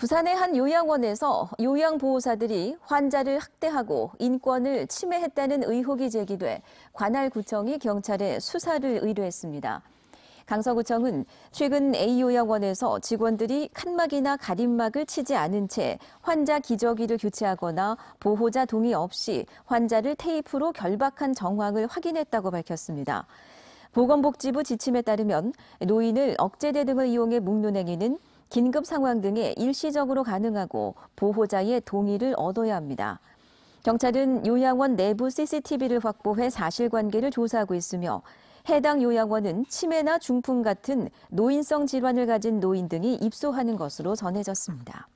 부산의 한 요양원에서 요양보호사들이 환자를 학대하고 인권을 침해했다는 의혹이 제기돼 관할구청이 경찰에 수사를 의뢰했습니다. 강서구청은 최근 A요양원에서 직원들이 칸막이나 가림막을 치지 않은 채 환자 기저귀를 교체하거나 보호자 동의 없이 환자를 테이프로 결박한 정황을 확인했다고 밝혔습니다. 보건복지부 지침에 따르면 노인을 억제대 등을 이용해 묶는 행위는 긴급 상황 등에 일시적으로 가능하고 보호자의 동의를 얻어야 합니다. 경찰은 요양원 내부 CCTV를 확보해 사실관계를 조사하고 있으며 해당 요양원은 치매나 중풍 같은 노인성 질환을 가진 노인 등이 입소하는 것으로 전해졌습니다.